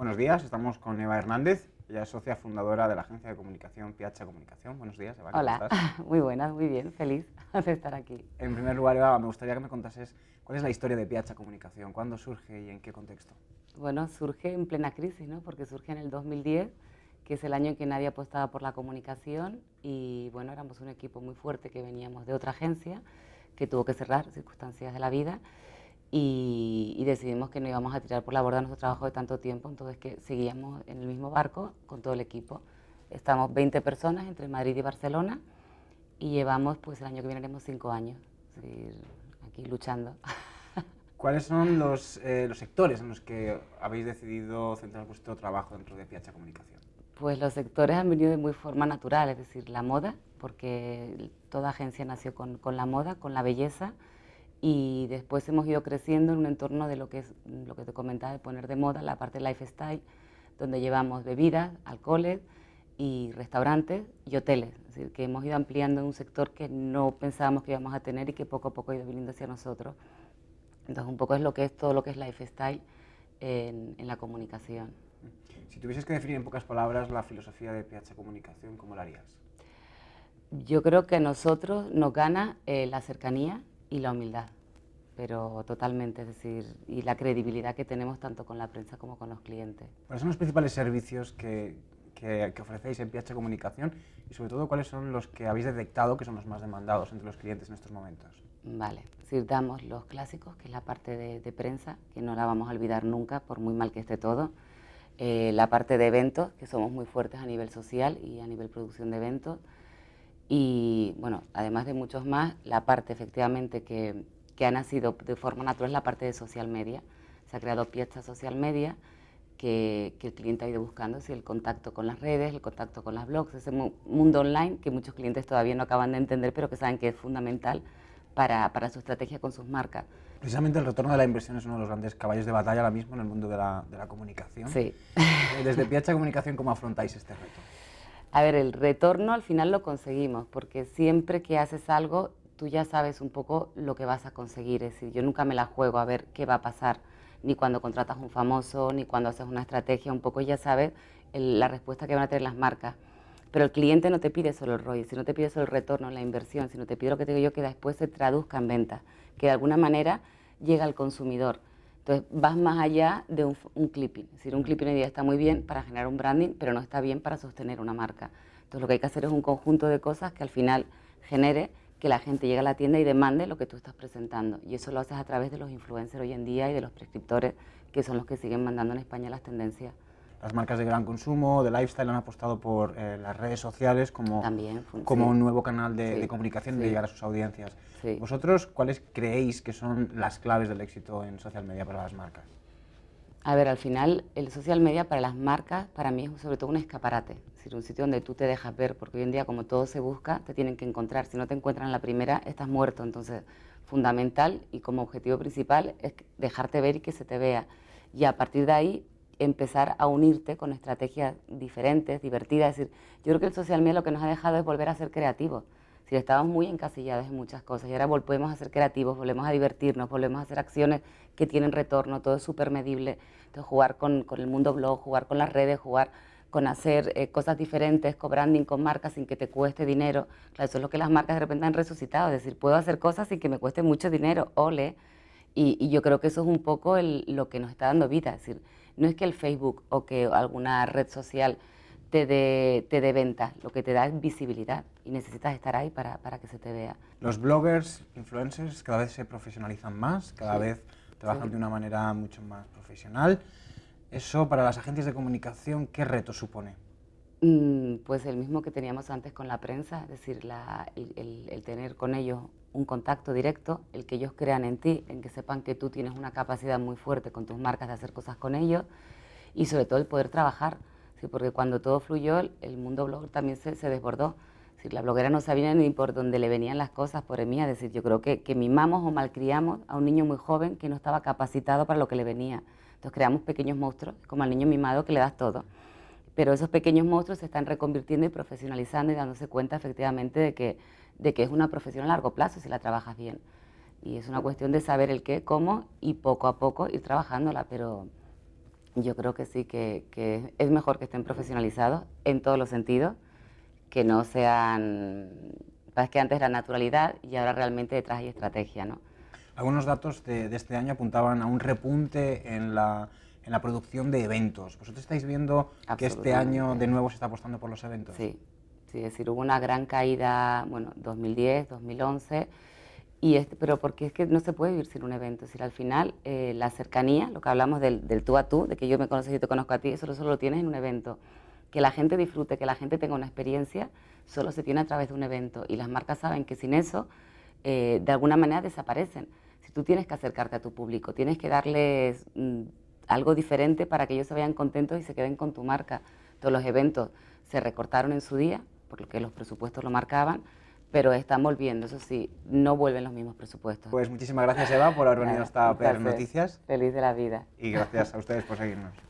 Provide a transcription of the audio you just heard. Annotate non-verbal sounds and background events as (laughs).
Buenos días, estamos con Eva Hernández, ella es socia fundadora de la agencia de comunicación Piacha Comunicación. Buenos días, Eva. Hola, (laughs) muy buenas, muy bien, feliz (laughs) de estar aquí. En primer lugar, Eva, me gustaría que me contases cuál es la historia de Piacha Comunicación, cuándo surge y en qué contexto. Bueno, surge en plena crisis, ¿no? Porque surge en el 2010, que es el año en que nadie apostaba por la comunicación y bueno, éramos un equipo muy fuerte que veníamos de otra agencia que tuvo que cerrar circunstancias de la vida y, decidimos que no íbamos a tirar por la borda nuestro trabajo de tanto tiempo, entonces que seguíamos en el mismo barco con todo el equipo. Estamos 20 personas entre Madrid y Barcelona y llevamos, pues el año que viene haremos 5 años, aquí luchando. (laughs) ¿Cuáles son los, eh, los, sectores en los que habéis decidido centrar vuestro trabajo dentro de PH Comunicación? Pues los sectores han venido de muy forma natural, es decir, la moda, porque toda agencia nació con, con la moda, con la belleza, y después hemos ido creciendo en un entorno de lo que es mm, lo que te comentaba de poner de moda la parte lifestyle, donde llevamos bebidas, alcoholes y restaurantes y hoteles, es decir, que hemos ido ampliando un sector que no pensábamos que íbamos a tener y que poco a poco ha ido viniendo hacia nosotros. Entonces un poco es lo que es todo lo que es lifestyle en, en la comunicación. Si tuvieses que definir en pocas palabras la filosofía de PH Comunicación, ¿cómo la harías? Yo creo que a nosotros nos gana eh, la cercanía, y la humildad, pero totalmente, es decir, y la credibilidad que tenemos tanto con la prensa como con los clientes. ¿Cuáles son los principales servicios que, ofrecéis en PH Comunicación y sobre todo cuáles son los que habéis detectado que son los más demandados entre los clientes en estos momentos? Vale, si damos los clásicos, que es la parte de, prensa, que no la vamos a olvidar nunca, por muy mal que esté todo. Eh, la parte de eventos, que somos muy fuertes a nivel social y a nivel producción de eventos y bueno, además de muchos más, la parte efectivamente que, que ha nacido de forma natural es la parte de social media. Se ha creado piezas social media que, que, el cliente ha ido buscando, si el contacto con las redes, el contacto con las blogs, ese mundo online que muchos clientes todavía no acaban de entender, pero que saben que es fundamental para, para, su estrategia con sus marcas. Precisamente el retorno de la inversión es uno de los grandes caballos de batalla ahora mismo en el mundo de la, de la comunicación. Sí. Eh, desde Piacha Comunicación, ¿cómo afrontáis este reto? a ver, el retorno al final lo conseguimos, porque siempre que haces algo, tú ya sabes un poco lo que vas a conseguir. Es decir, yo nunca me la juego a ver qué va a pasar, ni cuando contratas un famoso, ni cuando haces una estrategia, un poco ya sabes la respuesta que van a tener las marcas. Pero el cliente no te pide solo el rollo, no te pide solo el retorno, la inversión, sino te pide lo que te digo yo, que después se traduzca en ventas, que de alguna manera llega al consumidor. Entonces vas más allá de un, clipping. Es decir, un clipping hoy día está muy bien para generar un branding, pero no está bien para sostener una marca. Entonces lo que hay que hacer es un conjunto de cosas que al final genere que la gente llegue a la tienda y demande lo que tú estás presentando. Y eso lo haces a través de los influencers hoy en día y de los prescriptores, que son los que siguen mandando en España las tendencias. Las marcas de gran consumo, de lifestyle, han apostado por eh, las redes sociales como, como un nuevo canal de, comunicación de llegar a sus audiencias. ¿Vosotros cuáles creéis que son las claves del éxito en social media para las marcas? A ver, al final el social media para las marcas para mí es sobre todo un escaparate, es decir, un sitio donde tú te dejas ver, porque hoy en día como todo se busca, te tienen que encontrar. Si no te encuentran en la primera, estás muerto. Entonces, fundamental y como objetivo principal es dejarte ver y que se te vea. Y a partir de ahí empezar a unirte con estrategias diferentes, divertidas. Es decir, yo creo que el social media lo que nos ha dejado es volver a ser creativos. Si estábamos muy encasillados en muchas cosas y ahora volvemos a ser creativos, volvemos a divertirnos, volvemos a hacer acciones que tienen retorno, todo es súper medible. Entonces, jugar con, el mundo blog, jugar con las redes, jugar con hacer eh, cosas diferentes, con branding, con marcas sin que te cueste dinero. Claro, eso es lo que las marcas de repente han resucitado, es decir, puedo hacer cosas sin que me cueste mucho dinero, ole y, yo creo que eso es un poco lo que nos está dando vida. Es decir, no es que el Facebook o que alguna red social te dé, te lo que te da es visibilidad y necesitas estar ahí para, para, que se te vea. Los bloggers, influencers, cada vez se profesionalizan más, cada vez trabajan de una manera mucho más profesional. Eso para las agencias de comunicación, ¿qué reto supone? Mm, pues el mismo que teníamos antes con la prensa, es decir, el, tener con ellos un contacto directo, el que ellos crean en ti, en que sepan que tú tienes una capacidad muy fuerte con tus marcas de hacer cosas con ellos y sobre todo el poder trabajar, ¿sí? porque cuando todo fluyó el mundo blog también se, desbordó. si la bloguera no sabía ni por dónde le venían las cosas, por mí, es decir, yo creo que, que mimamos o malcriamos a un niño muy joven que no estaba capacitado para lo que le venía. Entonces creamos pequeños monstruos, como al niño mimado que le das todo pero esos pequeños monstruos se están reconvirtiendo y profesionalizando y dándose cuenta efectivamente de que, de que es una profesión a largo plazo si la trabajas bien. Y es una cuestión de saber el qué, cómo y poco a poco ir trabajándola, pero yo creo que sí, que, es mejor que estén profesionalizados en todos los sentidos, que no sean, es pues que antes era naturalidad y ahora realmente detrás hay estrategia, ¿no? Algunos datos de este año apuntaban a un repunte en la en la producción de eventos. ¿Vosotros estáis viendo que este año de nuevo se está apostando por los eventos? Sí, sí es decir, hubo una gran caída, bueno, 2010, 2011. Y este, pero porque es que no se puede vivir sin un evento. Es decir, al final, eh, la cercanía, lo que hablamos del, tú a tú, de que yo me conozco y te conozco a ti, eso solo lo tienes en un evento. Que la gente disfrute, que la gente tenga una experiencia, solo se tiene a través de un evento. Y las marcas saben que sin eso, eh, de alguna manera desaparecen. Si tú tienes que acercarte a tu público, tienes que darles mm, algo diferente para que ellos se vayan contentos y se queden con tu marca. Todos los eventos se recortaron en su día, porque los presupuestos lo marcaban, pero están volviendo, eso sí, no vuelven los mismos presupuestos. Pues muchísimas gracias Eva por haber venido hasta PR Noticias. Feliz de la vida. Y gracias a ustedes por seguirnos.